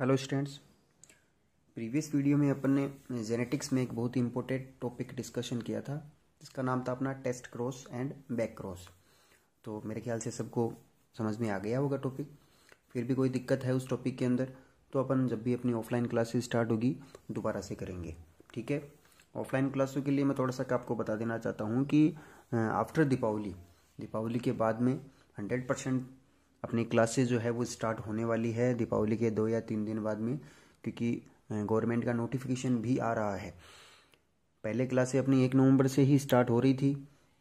hello students previous video में अपन ने genetics में एक बहुत ही इंपॉर्टेंट टॉपिक डिस्कशन किया था जिसका नाम था अपना test cross and back cross तो मेरे ख्याल से सबको समझ में आ गया होगा टॉपिक फिर भी कोई दिक्कत है उस टॉपिक के अंदर तो अपन जब भी अपनी ऑफलाइन क्लासेस स्टार्ट होगी दोबारा से करेंगे ठीक है ऑफलाइन क्लासों के लिए मैं थोड़ा सा आपको बता देना चाहता हूँ कि आफ्टर दीपावली दीपावली के बाद में हंड्रेड परसेंट अपनी क्लासेज जो है वो स्टार्ट होने वाली है दीपावली के दो या तीन दिन बाद में क्योंकि गवर्नमेंट का नोटिफिकेशन भी आ रहा है पहले क्लासे अपनी एक नवंबर से ही स्टार्ट हो रही थी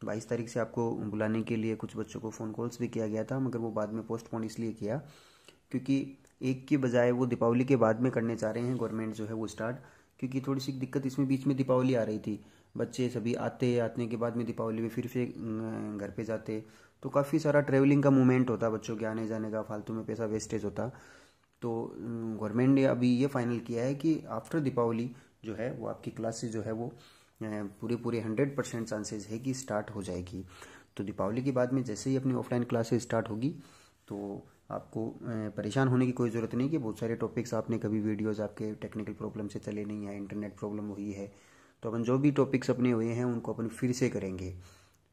बाईस तारीख से आपको बुलाने के लिए कुछ बच्चों को फ़ोन कॉल्स भी किया गया था मगर वो बाद में पोस्टपोन इसलिए किया क्योंकि एक के बजाय वो दीपावली के बाद में करने चाह रहे हैं गवर्नमेंट जो है वो स्टार्ट क्योंकि थोड़ी सी दिक्कत इसमें बीच में दीपावली आ रही थी बच्चे सभी आते आते के बाद में दीपावली में फिर से घर पे जाते तो काफ़ी सारा ट्रैवलिंग का मूवमेंट होता बच्चों के आने जाने का फालतू में पैसा वेस्टेज होता तो गवर्नमेंट ने अभी ये फाइनल किया है कि आफ्टर दीपावली जो है वो आपकी क्लासेस जो है वो पूरे पूरे हंड्रेड परसेंट चांसेज है कि स्टार्ट हो जाएगी तो दीपावली के बाद में जैसे ही अपनी ऑफलाइन क्लासेस स्टार्ट होगी तो आपको परेशान होने की कोई ज़रूरत नहीं कि बहुत सारे टॉपिक्स आपने कभी वीडियोस आपके टेक्निकल प्रॉब्लम से चले नहीं है इंटरनेट प्रॉब्लम हुई है तो अपन जो भी टॉपिक्स अपने हुए हैं उनको अपन फिर से करेंगे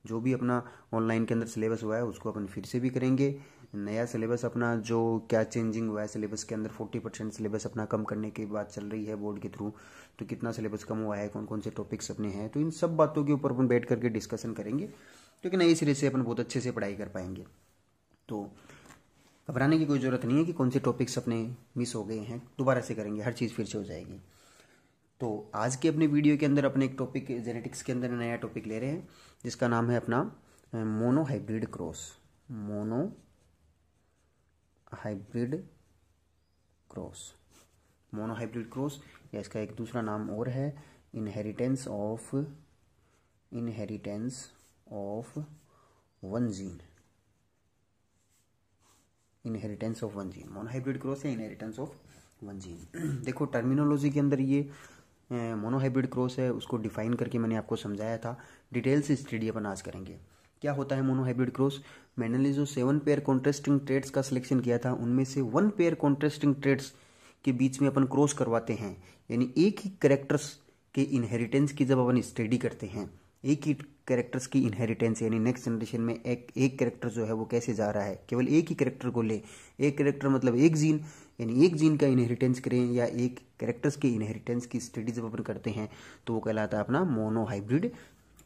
जो भी अपना ऑनलाइन के अंदर सिलेबस हुआ है उसको अपन फिर से भी करेंगे नया सिलेबस अपना जो क्या चेंजिंग हुआ है सिलेबस के अंदर फोर्टी परसेंट सिलेबस अपना कम करने की बात चल रही है बोर्ड के थ्रू तो कितना सिलेबस कम हुआ है कौन कौन से टॉपिक्स अपने हैं तो इन सब बातों के ऊपर अपन बैठ करके डिस्कशन करेंगे क्योंकि नए सिरे से अपन बहुत अच्छे से पढ़ाई कर पाएंगे तो घबराने की कोई ज़रूरत नहीं है कि कौन से टॉपिक्स अपने मिस हो गए हैं दोबारा से करेंगे हर चीज़ फिर से हो जाएगी तो आज के अपने वीडियो के अंदर अपने एक टॉपिक जेनेटिक्स के अंदर नया टॉपिक ले रहे हैं जिसका नाम है अपना monohybrid cross monohybrid cross monohybrid cross या इसका एक दूसरा नाम और है inheritance of inheritance of one gene inheritance of one gene monohybrid cross है इनहेरिटेंस ऑफ वन जीन देखो टर्मिनोलॉजी के अंदर ये मोनोहाइब्रिड क्रॉस है उसको डिफाइन करके मैंने आपको समझाया था डिटेल से स्टडी अपन आज करेंगे क्या होता है मोनोहाइब्रिड क्रॉस मैंने जो सेवन पेयर कॉन्ट्रेस्टिंग ट्रेड्स का सिलेक्शन किया था उनमें से वन पेयर कॉन्ट्रेस्टिंग ट्रेड्स के बीच में अपन क्रॉस करवाते हैं यानी एक ही करेक्टर्स के इनहेरिटेंस की जब अपन स्टडी करते हैं एक ही कैरेक्टर्स की इनहेरिटेंस यानी नेक्स्ट जनरेशन में एक एक कैरेक्टर जो है वो कैसे जा रहा है केवल एक ही कैरेक्टर को ले एक कैरेक्टर मतलब एक जीन यानी एक जीन का इनहेरिटेंस करें या एक कैरेक्टर्स के इनहेरिटेंस की स्टडी जब अपन करते हैं तो वो कहलाता है अपना मोनोहाइब्रिड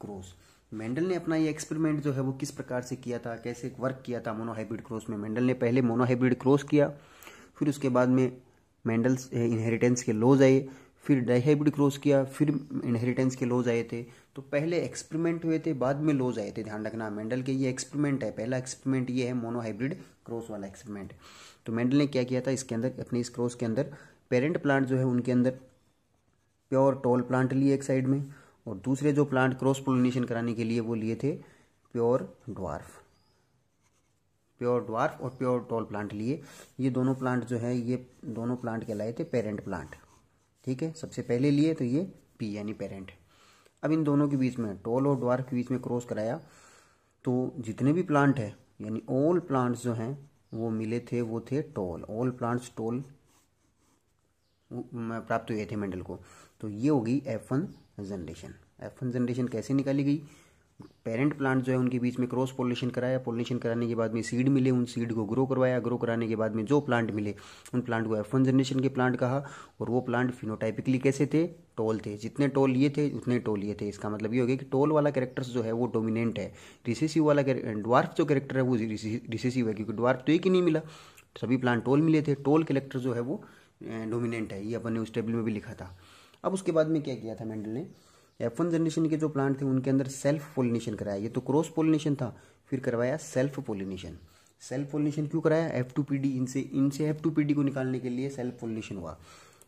क्रॉस मेंडल ने अपना ये एक्सपेरिमेंट जो है वो किस प्रकार से किया था कैसे वर्क किया था मोनोहाइब्रिड क्रॉस में मेंडल ने पहले मोनोहाइब्रिड क्रॉस किया फिर उसके बाद में मेंडल्स इनहेरिटेंस eh, के लॉज आए फिर डाइहाइब्रिड क्रॉस किया फिर इनहेरिटेंस के लॉज आए थे तो पहले एक्सपेरिमेंट हुए थे बाद में लॉज आए थे ध्यान रखना मेंडल के ये एक्सपेरिमेंट है पहला एक्सपेरिमेंट ये है मोनोहाइब्रिड क्रॉस वाला एक्सपेरिमेंट तो मेंडल ने क्या किया था इसके अंदर अपने इस क्रॉस के अंदर पेरेंट प्लांट जो है उनके अंदर प्योर टॉल प्लांट लिए एक साइड में और दूसरे जो प्लांट क्रॉस पोलिनेशन कराने के लिए वो लिए थे प्योर ड्वार्फ प्योर ड्वार्फ और प्योर टॉल प्लांट लिए ये दोनों प्लांट जो है ये दोनों प्लांट कहलाए थे पेरेंट प्लांट ठीक है सबसे पहले लिए तो ये पी यानी पेरेंट है अब इन दोनों के बीच में टोल और ड्वार्फ के बीच में क्रॉस कराया तो जितने भी प्लांट है यानी ऑल प्लांट्स जो हैं वो मिले थे वो थे टोल ऑल प्लांट्स टोल प्राप्त हुए थे मेंडल को तो ये होगी F one generation F one generation कैसे निकाली गई पेरेंट प्लांट जो है उनके बीच में क्रॉस पोलिनेशन कराया पोलिनेशन कराने के बाद में सीड मिले उन सीड को ग्रो करवाया ग्रो कराने के बाद में जो प्लांट मिले उन प्लांट को एफ जनरेशन के प्लांट कहा और वो प्लांट फिनोटाइपिकली कैसे थे टोल थे जितने टोल ये थे उतने टोल ये थे इसका मतलब ये हो गया कि टोल वाला कैरेक्टर्स जो है वो डोमिनेंट है रिसेसिव वाला डॉर्फ जो कैरेक्टर है वो रिसेसिव है क्योंकि डॉर्फ तो एक ही नहीं मिला सभी प्लांट टोल मिले थे टोल कैरेक्टर जो है वो डोमिनेंट eh, है ये अपन ने उस टेबल में भी लिखा था अब उसके बाद में क्या किया था मेंडल ने एफ वन जनरेशन के जो प्लांट थे उनके अंदर सेल्फ पोलिनेशन कराया ये तो क्रॉस पोलिनेशन था फिर करवाया सेल्फ पोलिनेशन सेल्फ पोलिनेशन क्यों कराया एफ टू पी डी इनसे इनसे एफ टू पी डी को निकालने के लिए सेल्फ पोलिनेशन हुआ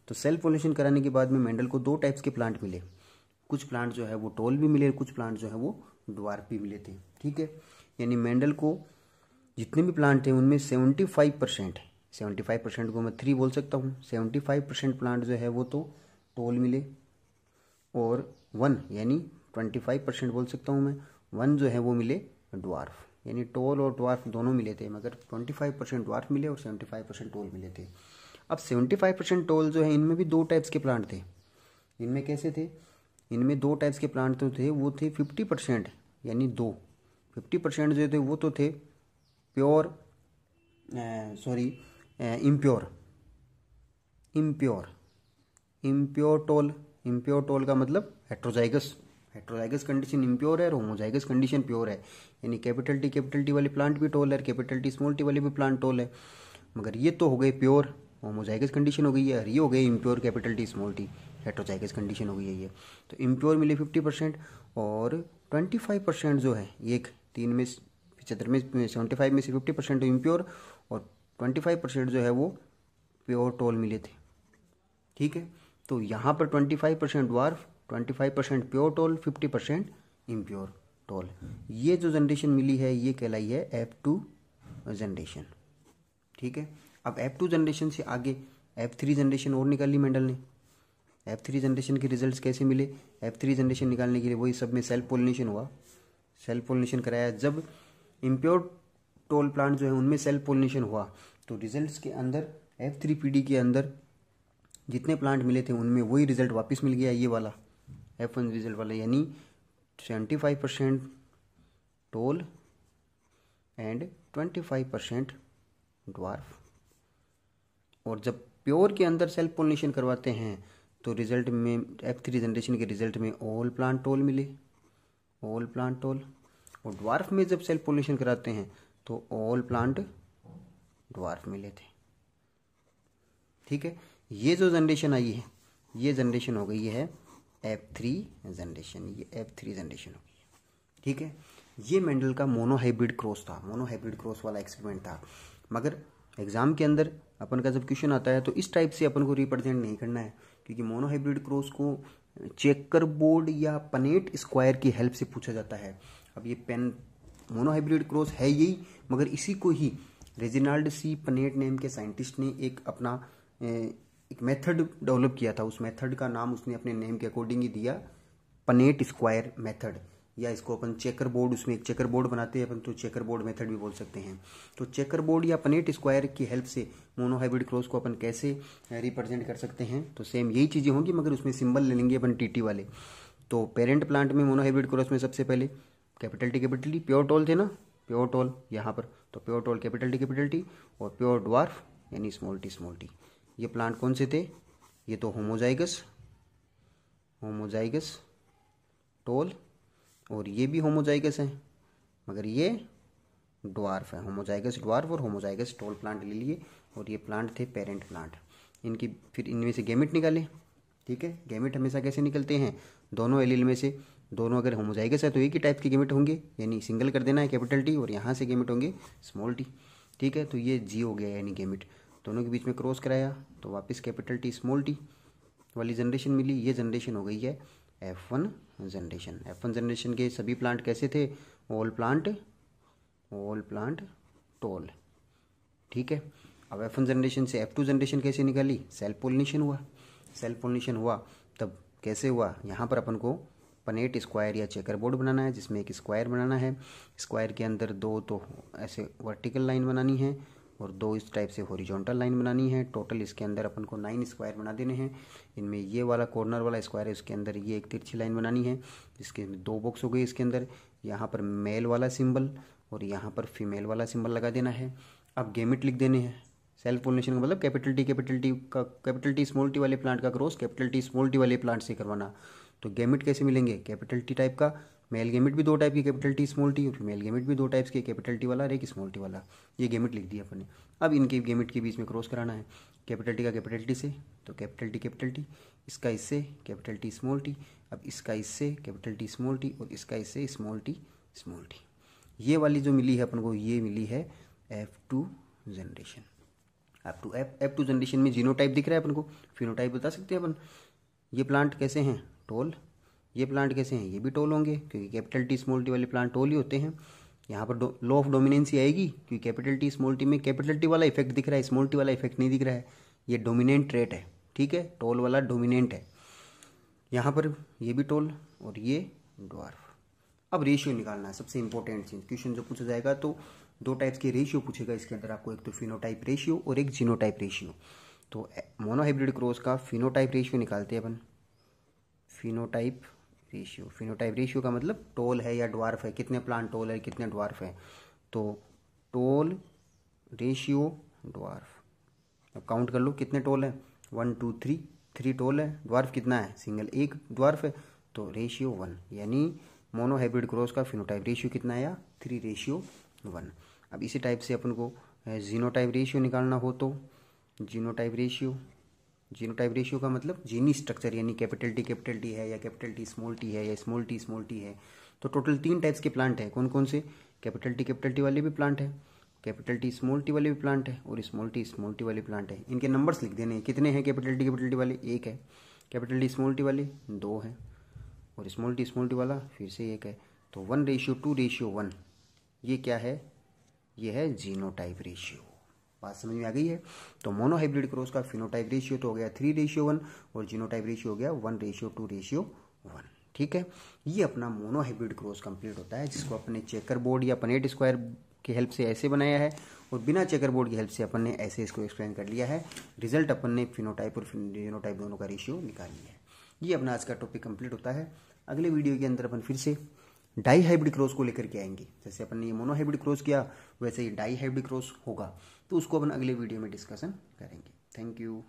तो सेल्फ पोलिनेशन कराने के बाद में मेंडल को दो टाइप्स के प्लांट मिले कुछ प्लांट जो है वो टोल भी मिले कुछ प्लांट जो है वो ड्वार्फ भी मिले थे ठीक है यानी मेंडल को जितने भी प्लांट हैं उनमें seventy five percent seventy five percent को मैं थ्री बोल सकता हूँ सेवेंटी फाइव परसेंट प्लांट जो है वो तो टोल मिले और वन यानी ट्वेंटी फाइव परसेंट बोल सकता हूँ मैं वन जो है वो मिले ड्वार्फ यानी टोल और ड्वार्फ दोनों मिले थे मगर ट्वेंटी फाइव परसेंट ड्वार्फ मिले और सेवेंटी फाइव परसेंट टोल मिले थे अब सेवेंटी फाइव परसेंट टोल जो है इनमें भी दो टाइप्स के प्लांट थे इनमें कैसे थे इनमें दो टाइप्स के प्लांट तो थे वो थे फिफ्टी परसेंट यानी दो फिफ्टी परसेंट जो थे वो तो थे pure sorry impure impure impure tall impure tall का मतलब हेट्रोजाइगस हेट्रोजाइगस कंडीशन इम्प्योर है और होमोजाइगस कंडीशन प्योर है यानी कैपिटल टी कैपिटल टी वाली प्लांट भी टोल है कैपिटल टी स्मॉल टी वाली भी प्लांट टोल है मगर ये तो हो गए प्योर होमोजाइगस कंडीशन हो गई है और ये हो गई impure capital T small T heterozygous condition हो गई है ये तो इम्प्योर मिले फिफ्टी परसेंट और ट्वेंटी फाइव परसेंट जो है एक तीन में पचहत्तर में सेवेंटी फाइव में से फिफ्टी परसेंट इम्प्योर और ट्वेंटी फाइव परसेंट जो है वो प्योर टोल मिले थे ठीक है तो यहाँ पर twenty five percent dwarf twenty five percent pure tall fifty percent impure tall ये जो जनरेशन मिली है ये कहलाई है एफ टू जनरेशन ठीक है अब एफ टू जनरेशन से आगे एफ थ्री जनरेशन और निकाली मेंडल ने एफ थ्री जनरेशन के रिजल्ट्स कैसे मिले एफ थ्री जनरेशन निकालने के लिए वही सब में सेल्फ पोलिनेशन हुआ सेल्फ पोलिनेशन कराया जब इम्प्योर टोल प्लांट जो है उनमें सेल्फ पोलिनेशन हुआ तो रिजल्ट्स के अंदर एफ थ्री पी डी के अंदर जितने प्लांट मिले थे उनमें वही रिजल्ट वापस मिल गया ये वाला एफ वन रिजल्ट वाला यानी seventy five percent tall and twenty five percent dwarf और जब प्योर के अंदर सेल्फ पोलिनेशन करवाते हैं तो रिजल्ट में एफ थ्री जनरेशन के रिजल्ट में ऑल प्लांट टोल मिले ऑल प्लांट टोल और ड्वार्फ में जब सेल्फ पोलिनेशन कराते हैं तो ऑल प्लांट ड्वार्फ मिले थे ठीक है ये जो जनरेशन आई है ये जनरेशन हो गई है एफ थ्री जनरेशन ये एफ थ्री जनरेशन होगी ठीक है ये मेंडल का मोनोहाइब्रिड क्रॉस था मोनोहाइब्रिड क्रॉस वाला एक्सपेरिमेंट था मगर एग्जाम के अंदर अपन का जब क्वेश्चन आता है तो इस टाइप से अपन को रिप्रेजेंट नहीं करना है क्योंकि मोनोहाइब्रिड क्रॉस को चेकर बोर्ड या पनेट स्क्वायर की हेल्प से पूछा जाता है अब ये पेन मोनोहाइब्रिड क्रॉस है यही मगर इसी को ही रेजिनाल्ड सी पनेट नेम के साइंटिस्ट ने एक अपना एक मेथड डेवलप किया था उस मेथड का नाम उसने अपने नेम के अकॉर्डिंग ही दिया पनेट स्क्वायर मेथड या इसको अपन चेकर बोर्ड उसमें एक चेकर बोर्ड बनाते हैं अपन तो चेकर बोर्ड मेथड भी बोल सकते हैं तो चेकर बोर्ड या पनेट स्क्वायर की हेल्प से मोनोहाइब्रिड क्रॉस को अपन कैसे रिप्रेजेंट कर सकते हैं तो सेम यही चीज़ें होंगी मगर उसमें सिंबल ले लेंगे अपन टीटी वाले तो पेरेंट प्लांट में मोनोहाइब्रिड क्रॉस में सबसे पहले capital T capital T pure tall थे ना प्योर टोल यहाँ पर तो pure tall capital T capital T और प्योर ड्वार्फ यानी स्मॉल टी स्मॉल टी ये प्लांट कौन से थे ये तो होमोजाइगस होमोजाइगस टोल और ये भी होमोजाइगस है मगर ये ड्वार्फ है होमोजाइगस ड्वार्फ और होमोजाइगस टोल प्लांट ले लिए और ये प्लांट थे पेरेंट प्लांट इनकी फिर इनमें से गेमिट निकाले ठीक है गेमिट हमेशा कैसे निकलते हैं दोनों एलिल में से दोनों अगर होमोजाइगस है तो एक ही टाइप के गेमिट होंगे यानी सिंगल कर देना है कैपिटल टी और यहाँ से गेमिट होंगे स्मॉल टी ठीक है तो ये जी हो गया यानी गेमिट दोनों के बीच में क्रॉस कराया तो वापस कैपिटल टी स्मॉल टी वाली जनरेशन मिली ये जनरेशन हो गई है F one generation F one generation के सभी प्लांट कैसे थे all plant all plant tall ठीक है अब एफ वन जनरेशन से एफ टू जनरेशन कैसे निकाली सेल्फ पोलिनेशन हुआ सेल्फ पोलिनेशन हुआ तब कैसे हुआ यहाँ पर अपन को पनेट स्क्वायर या चेकर बोर्ड बनाना है जिसमें एक स्क्वायर बनाना है स्क्वायर के अंदर दो तो ऐसे वर्टिकल लाइन बनानी है और दो इस टाइप से हॉरिजॉन्टल लाइन बनानी है टोटल इसके अंदर अपन को नाइन स्क्वायर बना देने हैं इनमें ये वाला कॉर्नर वाला स्क्वायर है उसके अंदर ये एक तिरछी लाइन बनानी है इसके दो बॉक्स हो गए इसके अंदर यहाँ पर मेल वाला सिंबल और यहाँ पर फीमेल वाला सिंबल लगा देना है अब गेमिट लिख देने हैं सेल्फ पोलिनेशन का मतलब कैपिटल टी कैपिटल टी का कैपिटल टी स्मॉल टी वाले प्लांट का cross capital T small T वाले प्लांट से करवाना तो गेमिट कैसे मिलेंगे कैपिटल टी टाइप का मेल गेमिट भी दो टाइप की कैपिटल टी स्मॉल टी और फीमेल गेमिट भी दो टाइप्स के कैपिटल टी वाला और एक स्मॉल टी वाला ये गेमिट लिख दिया अपने अब इनके गेमिट के बीच में क्रॉस कराना है कैपिटल टी का कैपिटल टी से तो कैपिटल टी कैपिटल टी इसका इससे कैपिटल टी स्मॉल टी अब इसका इससे कैपिटल टी स्मॉल टी और इसका इससे स्मॉल टी स्मॉल टी ये वाली जो मिली है अपन को ये मिली है F two generation F two F F two generation में जीनो टाइप दिख रहा है अपन को फिनो टाइप बता सकते हैं अपन ये प्लांट कैसे हैं टोल ये प्लांट कैसे हैं ये भी टोल होंगे क्योंकि कैपिटल टी स्मॉल टी वाले प्लांट टोल ही होते हैं यहाँ पर लॉ ऑफ डोमिनेंसी आएगी क्योंकि कैपिटल टी स्मॉल टी में कैपिटल टी वाला इफेक्ट दिख रहा है स्मॉल टी वाला इफेक्ट नहीं दिख रहा है ये डोमिनेंट रेट है ठीक है टोल वाला डोमिनेंट है यहाँ पर ये भी टोल और ये डॉर्फ अब रेशियो निकालना है सबसे इंपॉर्टेंट चीज क्वेश्चन जो पूछा जाएगा तो दो टाइप्स के रेशियो पूछेगा इसके अंदर आपको एक तो फिनोटाइप रेशियो और एक जीनोटाइप रेशियो तो मोनोहाइब्रिड क्रॉस का फिनोटाइप रेशियो निकालते हैं अपन फिनोटाइप रेशियो फिनोटाइप रेशियो का मतलब टोल है या ड्वार्फ है कितने प्लांट टोल है कितने ड्वार्फ है तो टोल रेशियो ड्वार्फ अब काउंट कर लो कितने टोल है one two three three tall है ड्वार्फ कितना है सिंगल एक ड्वार्फ है तो रेशियो वन यानी मोनोहाइब्रिड क्रॉस का फिनोटाइप रेशियो कितना है या थ्री रेशियो वन अब इसी टाइप से अपन को जीनोटाइप eh, रेशियो निकालना हो तो जीनोटाइप रेशियो जीनोटाइप रेशियो का मतलब जीनी स्ट्रक्चर यानी कैपिटल टी कैपिटल टी है या कैपिटल टी स्मॉल टी है या स्मॉल टी स्मॉल टी है तो टोटल तीन टाइप्स के प्लांट हैं कौन कौन से कैपिटल टी कैपिटल टी वाले भी प्लांट है कैपिटल टी स्मॉल टी वाले भी प्लांट है और स्मॉल टी स्मॉल टी वाले प्लांट है इनके नंबर्स लिख देने हैं कितने हैं कैपिटल टी कैपिटल टी वाले एक है कैपिटल टी स्मॉल टी वाले दो हैं और स्मॉल टी स्मॉल टी वाला फिर से एक है तो one ratio two ratio one ये क्या है ये है जीनोटाइप रेशियो बात समझ में आ गई है तो मोनोहाइब्रिड क्रॉस का फिनोटाइप रेशियो तो हो गया थ्री रेशियो वन और जीनोटाइप रेशियो हो गया one ratio two ratio one ठीक है ये अपना मोनोहाइब्रिड क्रॉस कंप्लीट होता है जिसको अपने चेकर बोर्ड या पनेट स्क्वायर की हेल्प से ऐसे बनाया है और बिना चेकर बोर्ड की हेल्प से अपन ने ऐसे इसको एक्सप्लेन कर लिया है रिजल्ट अपन ने फिनोटाइप और जीनोटाइप दोनों का रेशियो निकाल लिया है ये अपना आज का टॉपिक कंप्लीट होता है अगले वीडियो के अंदर अपन फिर से डाई हाइब्रिड क्रॉस को लेकर के आएंगे जैसे अपन ने ये मोनोहाइब्रिड क्रॉस किया वैसे ही डाई हाइब्रिड क्रॉस होगा तो उसको अपन अगले वीडियो में डिस्कशन करेंगे थैंक यू